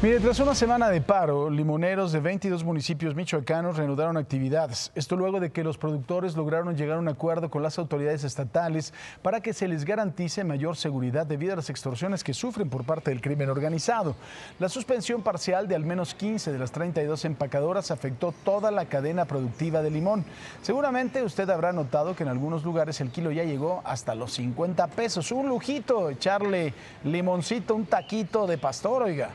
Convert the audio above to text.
Mire, tras una semana de paro, limoneros de 22 municipios michoacanos reanudaron actividades. Esto luego de que los productores lograron llegar a un acuerdo con las autoridades estatales para que se les garantice mayor seguridad debido a las extorsiones que sufren por parte del crimen organizado. La suspensión parcial de al menos 15 de las 32 empacadoras afectó toda la cadena productiva de limón. Seguramente usted habrá notado que en algunos lugares el kilo ya llegó hasta los 50 pesos. Un lujito echarle limoncito, un taquito de pastor, oiga.